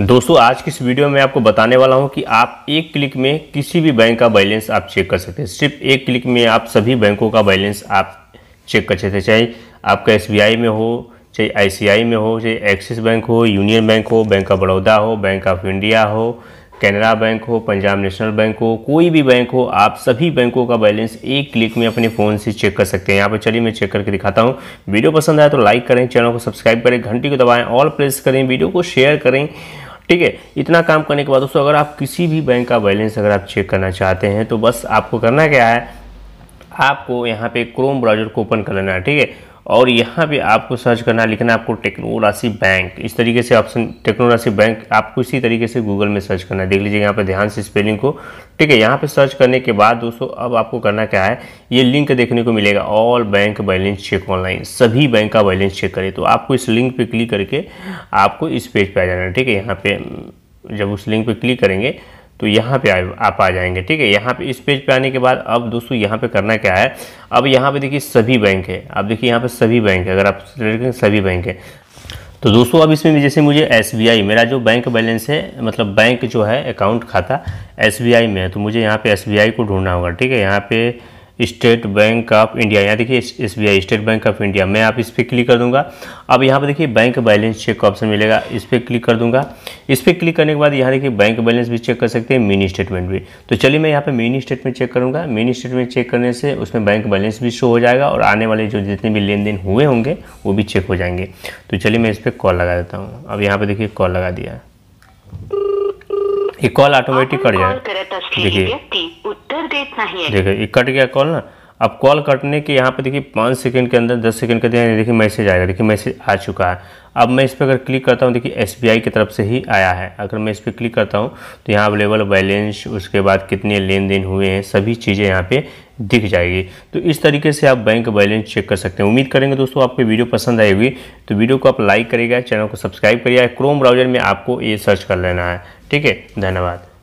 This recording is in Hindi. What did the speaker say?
दोस्तों आज की इस वीडियो में आपको बताने वाला हूं कि आप एक क्लिक में किसी भी बैंक का बैलेंस आप चेक कर सकते हैं सिर्फ एक क्लिक में आप सभी बैंकों का बैलेंस आप चेक कर सकते हैं चाहे आपका एस में हो चाहे आई में हो चाहे एक्सिस बैंक हो यूनियन बैंक हो बैंक ऑफ बड़ौदा हो बैंक ऑफ इंडिया हो कैनरा बैंक हो पंजाब नेशनल बैंक हो कोई भी बैंक हो आप सभी बैंकों का बैलेंस एक क्लिक में अपने फ़ोन से चेक कर सकते हैं यहाँ पर चलिए मैं चेक करके दिखाता हूँ वीडियो पसंद आए तो लाइक करें चैनल को सब्सक्राइब करें घंटी को दबाएं ऑल प्रेस करें वीडियो को शेयर करें ठीक है इतना काम करने के बाद दोस्तों अगर आप किसी भी बैंक का बैलेंस अगर आप चेक करना चाहते हैं तो बस आपको करना क्या है आपको यहाँ पे क्रोम ब्राउजर को ओपन कर लेना है ठीक है और यहाँ पे आपको सर्च करना लिखना आपको टेक्नो बैंक इस तरीके से ऑप्शन टेक्नो बैंक आपको इसी तरीके से गूगल में सर्च करना है देख लीजिए यहाँ पे ध्यान से स्पेलिंग को ठीक है यहाँ पे सर्च करने के बाद दोस्तों अब आपको करना क्या है ये लिंक देखने को मिलेगा all bank balance check online सभी बैंक का बैलेंस चेक करें तो आपको इस लिंक पर क्लिक करके आपको इस पेज पर आ जाना है ठीक है यहाँ पर जब उस लिंक पर क्लिक करेंगे तो यहाँ पे आप आ जाएंगे ठीक है यहाँ पे इस पेज पे आने के बाद अब दोस्तों यहाँ पे करना क्या है अब यहाँ पे देखिए सभी बैंक है आप देखिए यहाँ पे सभी बैंक है अगर आप देखें सभी बैंक है तो दोस्तों अब इसमें जैसे मुझे एस मेरा जो बैंक बैलेंस है मतलब बैंक जो है अकाउंट खाता एस में है तो मुझे यहाँ पे एस को ढूंढना होगा ठीक है यहाँ पर स्टेट बैंक ऑफ इंडिया यहाँ देखिए S B I State Bank of India मैं आप इस पर क्लिक कर दूंगा अब यहाँ पर देखिए बैंक बैलेंस चेक का ऑप्शन मिलेगा इस पर क्लिक कर दूंगा इस पर क्लिक करने के बाद यहाँ देखिए बैंक बैलेंस भी चेक कर सकते हैं मिनी स्टेटमेंट भी तो चलिए मैं यहाँ पर मिनी स्टेटमेंट चेक करूँगा मिनी स्टेटमेंट चेक करने से उसमें बैंक बैलेंस भी शो हो जाएगा और आने वाले जो जितने भी लेन देन हुए होंगे वो भी चेक हो जाएंगे तो चलिए मैं इस पर कॉल लगा देता हूँ अब यहाँ पर देखिए कॉल लगा दिया ये कॉल ऑटोमेटिक कर जाएगा देखिए तो इतना ही है देखिए कट गया कॉल ना अब कॉल कटने के यहाँ पे देखिए पाँच सेकंड के अंदर दस सेकंड के अंदर देखिए मैसेज आएगा देखिए मैसेज आ चुका है अब मैं इस पर अगर क्लिक करता हूँ देखिए एस की तरफ से ही आया है अगर मैं इस पर क्लिक करता हूँ तो यहाँ अवेलेबल बैलेंस उसके बाद कितने लेन देन हुए हैं सभी चीज़ें यहाँ पे दिख जाएगी तो इस तरीके से आप बैंक बैलेंस चेक कर सकते हैं उम्मीद करेंगे दोस्तों आपको वीडियो पसंद आएगी तो वीडियो को आप लाइक करिएगा चैनल को सब्सक्राइब करिएगा क्रोम ब्राउजर में आपको ये सर्च कर लेना है ठीक है धन्यवाद